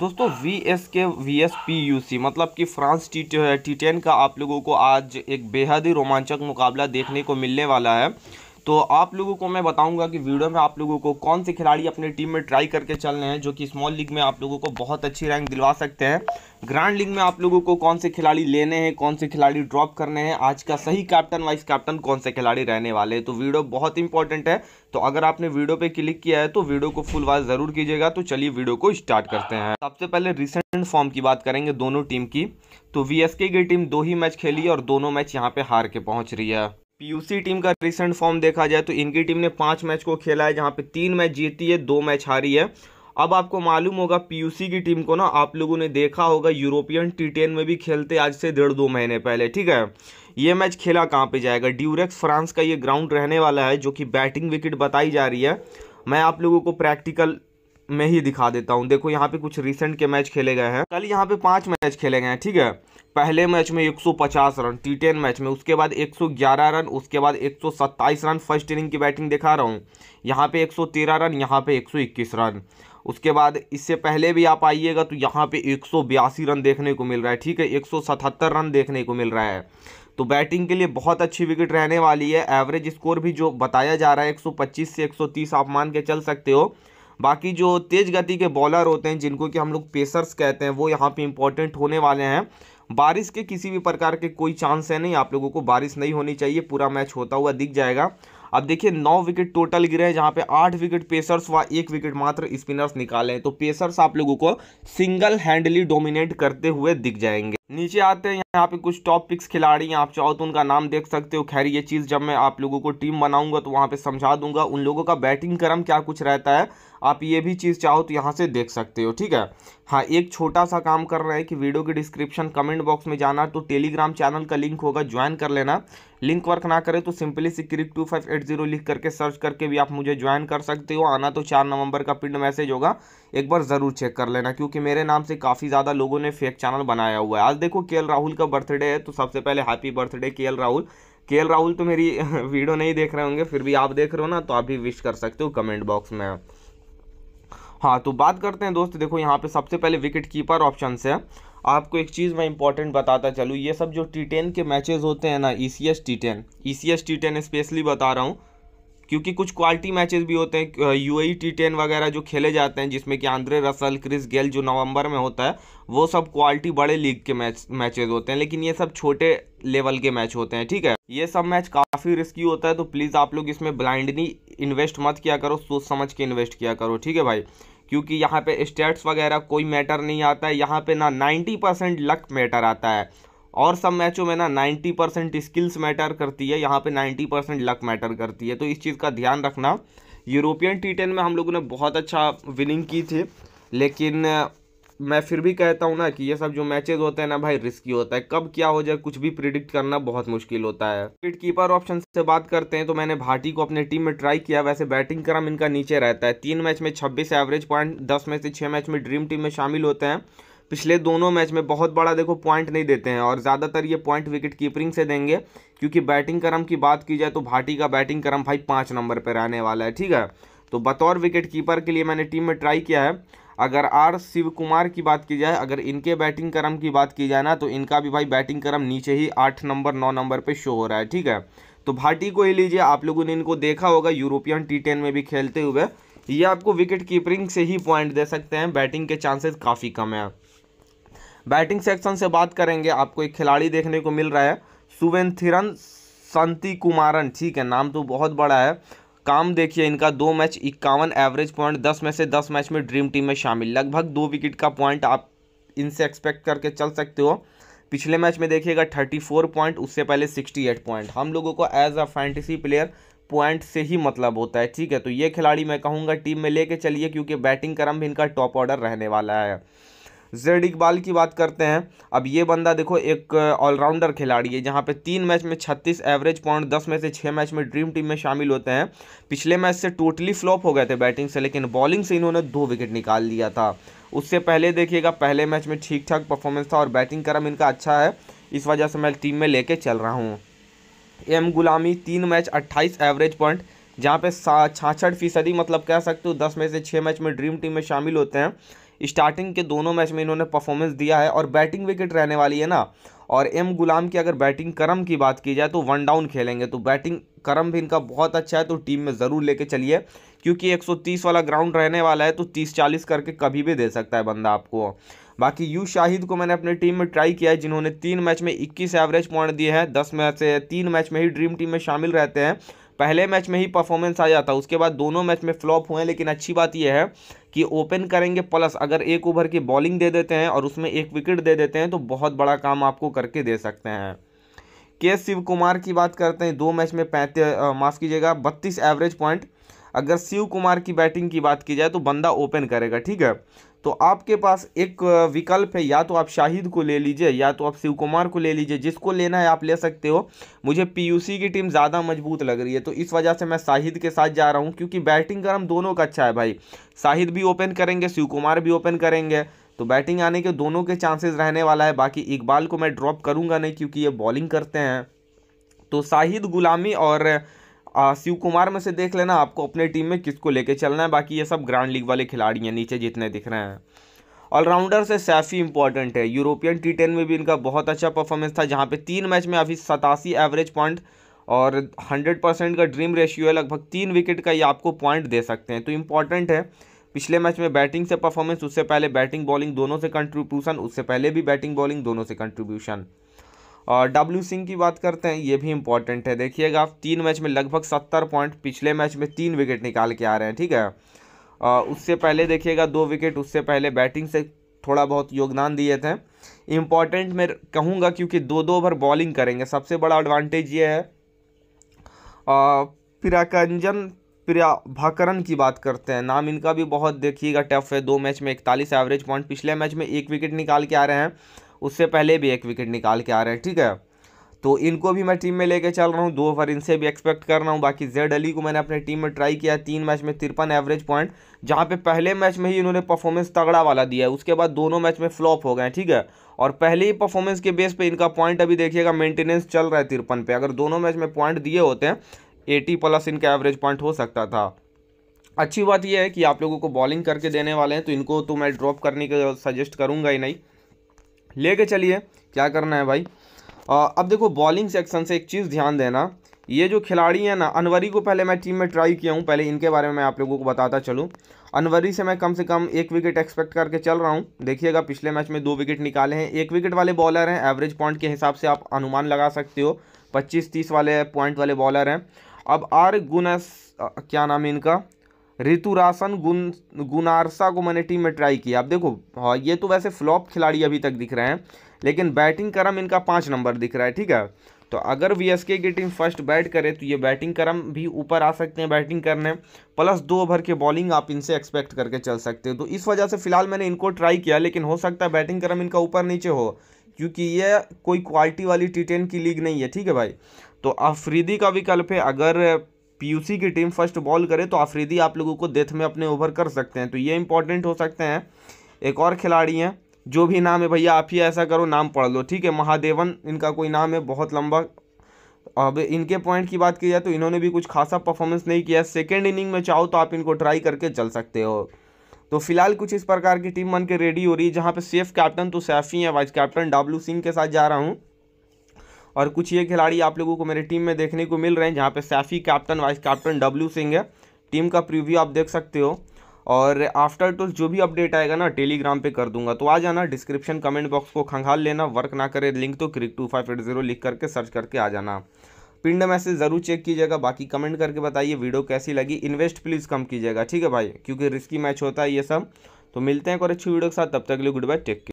दोस्तों V S K V S P U C मतलब कि फ्रांस टी टी टेन का आप लोगों को आज एक बेहद ही रोमांचक मुकाबला देखने को मिलने वाला है तो आप लोगों को मैं बताऊंगा कि वीडियो में आप लोगों को कौन से खिलाड़ी अपने टीम में ट्राई करके चल रहे हैं जो कि स्मॉल लीग में आप लोगों को बहुत अच्छी रैंक दिलवा सकते हैं ग्रैंड लीग में आप लोगों को कौन से खिलाड़ी लेने हैं कौन से खिलाड़ी ड्रॉप करने हैं आज का सही कैप्टन वाइस कैप्टन कौन से खिलाड़ी रहने वाले हैं तो वीडियो बहुत इंपॉर्टेंट है तो अगर आपने वीडियो पे क्लिक किया है तो वीडियो को फुल वाइज जरूर कीजिएगा तो चलिए वीडियो को स्टार्ट करते हैं सबसे पहले रिसेंट फॉर्म की बात करेंगे दोनों टीम की तो वी की टीम दो ही मैच खेली और दोनों मैच यहाँ पे हार के पहुंच रही है पीयूसी टीम का रिसेंट फॉर्म देखा जाए तो इनकी टीम ने पांच मैच को खेला है जहाँ पे तीन मैच जीती है दो मैच हारी है अब आपको मालूम होगा पीयूसी की टीम को ना आप लोगों ने देखा होगा यूरोपियन टी टेन में भी खेलते आज से डेढ़ दो महीने पहले ठीक है ये मैच खेला कहाँ पे जाएगा ड्यूरेक्स फ्रांस का ये ग्राउंड रहने वाला है जो कि बैटिंग विकेट बताई जा रही है मैं आप लोगों को प्रैक्टिकल में ही दिखा देता हूँ देखो यहाँ पे कुछ रिसेंट के मैच खेले गए हैं कल यहाँ पे पांच मैच खेले गए हैं ठीक है पहले मैच में 150 रन टी टेन मैच में उसके बाद 111 रन उसके बाद 127 रन फर्स्ट इनिंग की बैटिंग दिखा रहा हूँ यहाँ पे 113 रन यहाँ पे 121 रन उसके बाद इससे पहले भी आप आइएगा तो यहाँ पे एक रन देखने को मिल रहा है ठीक है एक रन देखने को मिल रहा है तो बैटिंग के लिए बहुत अच्छी विकेट रहने वाली है एवरेज स्कोर भी जो बताया जा रहा है 125 से 130 आप मान के चल सकते हो बाकी जो तेज़ गति के बॉलर होते हैं जिनको कि हम लोग पेसर्स कहते हैं वो यहाँ पे इम्पोर्टेंट होने वाले हैं बारिश के किसी भी प्रकार के कोई चांस है नहीं आप लोगों को बारिश नहीं होनी चाहिए पूरा मैच होता हुआ दिख जाएगा अब देखिए नौ विकेट टोटल गिरे हैं जहाँ पे आठ विकेट पेसर्स व एक विकेट मात्र स्पिनर्स निकाले हैं तो पेसर्स आप लोगों को सिंगल हैंडली डोमिनेट करते हुए दिख जाएंगे नीचे आते हैं यहाँ पे कुछ टॉप पिक्स खिलाड़ी हैं आप चाहो तो उनका नाम देख सकते हो खैर ये चीज़ जब मैं आप लोगों को टीम बनाऊंगा तो वहाँ पे समझा दूंगा उन लोगों का बैटिंग क्रम क्या कुछ रहता है आप ये भी चीज़ चाहो तो यहाँ से देख सकते हो ठीक है हाँ एक छोटा सा काम कर रहे हैं कि वीडियो की डिस्क्रिप्शन कमेंट बॉक्स में जाना तो टेलीग्राम चैनल का लिंक होगा ज्वाइन कर लेना लिंक वर्क ना करे तो simply cric two five eight zero लिख करके सर्च करके भी आप मुझे ज्वाइन कर सकते हो आना तो चार नवंबर का पिंड मैसेज होगा एक बार ज़रूर चेक कर लेना क्योंकि मेरे नाम से काफ़ी ज़्यादा लोगों ने फेक चैनल बनाया हुआ है आज देखो के राहुल का बर्थडे है तो सबसे पहले हैप्पी बर्थडे के राहुल के राहुल तो मेरी वीडियो नहीं देख रहे होंगे फिर भी आप देख रहे हो ना तो आप भी विश कर सकते हो कमेंट बॉक्स में हाँ तो बात करते हैं दोस्त देखो यहाँ पे सबसे पहले विकेट कीपर ऑप्शन है आपको एक चीज़ मैं इंपॉर्टेंट बताता चलूँ ये सब जो टी टेन के मैचेस होते हैं ना E C S T ten E C S T ten specially बता रहा हूँ क्योंकि कुछ क्वालिटी मैचेस भी होते हैं यू ए टी टेन वगैरह जो खेले जाते हैं जिसमें कि आंद्रे रसल क्रिस गेल जो नवंबर में होता है वो सब क्वालिटी बड़े लीग के मैच मैचेज होते हैं लेकिन ये सब छोटे लेवल के मैच होते हैं ठीक है ये सब मैच काफ़ी रिस्की होता है तो प्लीज़ आप लोग इसमें ब्लाइंडली इन्वेस्ट मत किया करो सोच समझ के इन्वेस्ट किया करो ठीक है भाई क्योंकि यहाँ पे स्टेट्स वगैरह कोई मैटर नहीं आता है यहाँ पे ना 90 परसेंट लक मैटर आता है और सब मैचों में ना 90 परसेंट स्किल्स मैटर करती है यहाँ पे 90 परसेंट लक मैटर करती है तो इस चीज़ का ध्यान रखना यूरोपियन टी टेन में हम लोगों ने बहुत अच्छा विनिंग की थी लेकिन मैं फिर भी कहता हूँ ना कि ये सब जो मैचेज होते हैं ना भाई रिस्की होता है कब क्या हो जाए कुछ भी प्रिडिक्ट करना बहुत मुश्किल होता है विकेट कीपर ऑप्शन से बात करते हैं तो मैंने भाटी को अपने टीम में ट्राई किया वैसे बैटिंग क्रम इनका नीचे रहता है तीन मैच में छब्बीस एवरेज पॉइंट दस में से छः मैच में ड्रीम टीम में शामिल होते हैं पिछले दोनों मैच में बहुत बड़ा देखो पॉइंट नहीं देते हैं और ज़्यादातर ये पॉइंट विकेट कीपरिंग से देंगे क्योंकि बैटिंग क्रम की बात की जाए तो भाटी का बैटिंग क्रम भाई पाँच नंबर पर रहने वाला है ठीक है तो बतौर विकेट कीपर के लिए मैंने टीम में ट्राई किया है अगर आर शिव कुमार की बात की जाए अगर इनके बैटिंग क्रम की बात की जाए ना तो इनका भी भाई बैटिंग क्रम नीचे ही आठ नंबर नौ नंबर पे शो हो रहा है ठीक है तो भाटी को ही लीजिए आप लोगों ने इनको देखा होगा यूरोपियन टी टेन में भी खेलते हुए ये आपको विकेट कीपरिंग से ही पॉइंट दे सकते हैं बैटिंग के चांसेस काफ़ी कम है बैटिंग सेक्शन से बात करेंगे आपको एक खिलाड़ी देखने को मिल रहा है सुवेंथिरन संति कुमारन ठीक है नाम तो बहुत बड़ा है काम देखिए इनका दो मैच इक्यावन एवरेज पॉइंट दस में से दस मैच में ड्रीम टीम में शामिल लगभग दो विकेट का पॉइंट आप इनसे एक्सपेक्ट करके चल सकते हो पिछले मैच में देखिएगा थर्टी फोर पॉइंट उससे पहले सिक्सटी एट पॉइंट हम लोगों को as a fantasy player point से ही मतलब होता है ठीक है तो ये खिलाड़ी मैं कहूँगा टीम में लेके चलिए क्योंकि बैटिंग क्रम भी इनका टॉप ऑर्डर रहने वाला है जेड इकबाल की बात करते हैं अब ये बंदा देखो एक ऑलराउंडर खिलाड़ी है जहाँ पे तीन मैच में छत्तीस एवरेज पॉइंट दस में से छः मैच में ड्रीम टीम में शामिल होते हैं पिछले मैच से टोटली फ्लॉप हो गए थे बैटिंग से लेकिन बॉलिंग से इन्होंने दो विकेट निकाल लिया था उससे पहले देखिएगा पहले मैच में ठीक ठाक परफॉर्मेंस था और बैटिंग क्रम इनका अच्छा है इस वजह से मैं टीम में लेके चल रहा हूँ एम गुलामी तीन मैच अट्ठाईस एवरेज पॉइंट जहाँ पे छाछठ फीसदी मतलब कह सकते हो दस में से छः मैच में ड्रीम टीम में शामिल होते हैं स्टार्टिंग के दोनों मैच में इन्होंने परफॉर्मेंस दिया है और बैटिंग विकेट रहने वाली है ना और एम गुलाम की अगर बैटिंग क्रम की बात की जाए तो वन डाउन खेलेंगे तो बैटिंग क्रम भी इनका बहुत अच्छा है तो टीम में ज़रूर लेके चलिए क्योंकि 130 वाला ग्राउंड रहने वाला है तो 30-40 करके कभी भी दे सकता है बंदा आपको बाकी यू शाहिद को मैंने अपने टीम में ट्राई किया है जिन्होंने तीन मैच में इक्कीस एवरेज पॉइंट दिए हैं दस मैच से तीन मैच में ही ड्रीम टीम में शामिल रहते हैं पहले मैच में ही परफॉर्मेंस आ जाता उसके बाद दोनों मैच में फ्लॉप हुए लेकिन अच्छी बात यह है कि ओपन करेंगे प्लस अगर एक ओवर की बॉलिंग दे देते हैं और उसमें एक विकेट दे देते हैं तो बहुत बड़ा काम आपको करके दे सकते हैं के शिव कुमार की बात करते हैं दो मैच में पैंतीस माफ़ कीजिएगा बत्तीस एवरेज पॉइंट अगर शिव कुमार की बैटिंग की बात की जाए तो बंदा ओपन करेगा ठीक है तो आपके पास एक विकल्प है या तो आप शाहिद को ले लीजिए या तो आप शिव कुमार को ले लीजिए जिसको लेना है आप ले सकते हो मुझे पीयूसी की टीम ज़्यादा मजबूत लग रही है तो इस वजह से मैं शाहिद के साथ जा रहा हूँ क्योंकि बैटिंग क्रम दोनों का अच्छा है भाई शाहिद भी ओपन करेंगे शिव कुमार भी ओपन करेंगे तो बैटिंग आने के दोनों के चांसेज़ रहने वाला है बाकी इकबाल को मैं ड्रॉप करूँगा नहीं क्योंकि ये बॉलिंग करते हैं तो शाहिद गुलामी और शिव कुमार में से देख लेना आपको अपने टीम में किसको लेके चलना है बाकी ये सब ग्रांड लीग वाले खिलाड़ी हैं नीचे जितने दिख रहे हैं ऑलराउंडर से सैफी इंपॉर्टेंट है यूरोपियन टी टेन में भी इनका बहुत अच्छा परफॉर्मेंस था जहाँ पे तीन मैच में अभी सतासी एवरेज पॉइंट और हंड्रेड परसेंट का ड्रीम रेशियो है लगभग तीन विकेट का ये आपको पॉइंट दे सकते हैं तो इम्पॉर्टेंट है पिछले मैच में बैटिंग से परफॉर्मेंस उससे पहले बैटिंग बॉलिंग दोनों से कंट्रीब्यूशन उससे पहले भी बैटिंग बॉलिंग दोनों से कंट्रीब्यूशन और डब्ल्यू सिंह की बात करते हैं ये भी इंपॉर्टेंट है देखिएगा तीन मैच में लगभग सत्तर पॉइंट पिछले मैच में तीन विकेट निकाल के आ रहे हैं ठीक है आ, उससे पहले देखिएगा दो विकेट उससे पहले बैटिंग से थोड़ा बहुत योगदान दिए थे इम्पॉर्टेंट मैं कहूँगा क्योंकि दो दो ओवर बॉलिंग करेंगे सबसे बड़ा एडवांटेज ये है प्रियाकंजन प्रिया भाकरन की बात करते हैं नाम इनका भी बहुत देखिएगा टफ है दो मैच में इकतालीस एवरेज पॉइंट पिछले मैच में एक विकेट निकाल के आ रहे हैं उससे पहले भी एक विकेट निकाल के आ रहे हैं ठीक है तो इनको भी मैं टीम में लेके चल रहा हूँ दो ओवर इनसे भी एक्सपेक्ट कर रहा हूँ बाकी जेड अली को मैंने अपने टीम में ट्राई किया तीन मैच में तिरपन एवरेज पॉइंट जहाँ पे पहले मैच में ही इन्होंने परफॉर्मेंस तगड़ा वाला दिया है उसके बाद दोनों मैच में फ्लॉप हो गए ठीक है और पहले ही परफॉर्मेंस के बेस पर इनका पॉइंट अभी देखिएगा मेंटेनेंस चल रहा है तिरपन पर अगर दोनों मैच में पॉइंट दिए होते हैं एटी प्लस इनका एवरेज पॉइंट हो सकता था अच्छी बात यह है कि आप लोगों को बॉलिंग करके देने वाले हैं तो इनको तो मैं ड्रॉप करने का सजेस्ट करूँगा ही नहीं लेके चलिए क्या करना है भाई आ, अब देखो बॉलिंग सेक्शन से एक चीज़ ध्यान देना ये जो खिलाड़ी हैं ना अनवरी को पहले मैं टीम में ट्राई किया हूँ पहले इनके बारे में मैं आप लोगों को बताता चलूँ अनवरी से मैं कम से कम एक विकेट एक्सपेक्ट करके चल रहा हूँ देखिएगा पिछले मैच में दो विकेट निकाले हैं एक विकेट वाले बॉलर हैं एवरेज पॉइंट के हिसाब से आप अनुमान लगा सकते हो पच्चीस तीस वाले पॉइंट वाले बॉलर हैं अब आर गुनस क्या नाम है इनका ऋतुरासन गुन गुनारसा को मैंने टीम में ट्राई किया अब देखो हाँ ये तो वैसे फ्लॉप खिलाड़ी अभी तक दिख रहे हैं लेकिन बैटिंग क्रम इनका पाँच नंबर दिख रहा है ठीक है तो अगर वी की टीम फर्स्ट बैट करे तो ये बैटिंग क्रम भी ऊपर आ सकते हैं बैटिंग करने प्लस दो ओवर के बॉलिंग आप इनसे एक्सपेक्ट करके चल सकते हो तो इस वजह से फिलहाल मैंने इनको ट्राई किया लेकिन हो सकता है बैटिंग क्रम इनका ऊपर नीचे हो क्योंकि ये कोई क्वालिटी वाली टी टेन की लीग नहीं है ठीक है भाई तो अफरीदी का विकल्प है अगर पीयूसी की टीम फर्स्ट बॉल करे तो आफरीदी आप लोगों को डेथ में अपने ओवर कर सकते हैं तो ये इंपॉर्टेंट हो सकते हैं एक और खिलाड़ी हैं जो भी नाम है भैया आप ही ऐसा करो नाम पढ़ लो ठीक है महादेवन इनका कोई नाम है बहुत लंबा अब इनके पॉइंट की बात की जाए तो इन्होंने भी कुछ खासा परफॉर्मेंस नहीं किया सेकेंड इनिंग में चाहो तो आप इनको ट्राई करके चल सकते हो तो फिलहाल कुछ इस प्रकार की टीम बन के रेडी हो रही है जहाँ पे सेफ कैप्टन तो सैफी है वाइस कैप्टन डब्ल्यू सिंह के साथ जा रहा हूँ और कुछ ये खिलाड़ी आप लोगों को मेरे टीम में देखने को मिल रहे हैं जहाँ पे Saifi captain vice captain W Singh है टीम का प्रीव्यू आप देख सकते हो और आफ्टर टोल जो भी अपडेट आएगा ना टेलीग्राम पे कर दूंगा तो आ जाना डिस्क्रिप्शन कमेंट बॉक्स को खंगाल लेना वर्क ना करे लिंक तो cric two five eight zero लिख करके सर्च करके आ जाना पिंड मैसेज ज़रूर चेक कीजिएगा बाकी कमेंट करके बताइए वीडियो कैसी लगी इन्वेस्ट प्लीज़ कम कीजिएगा ठीक है भाई क्योंकि रिस्की मैच होता है ये सब तो मिलते हैं और अच्छी वीडियो के साथ तब तक के लिए गुड बाय टेक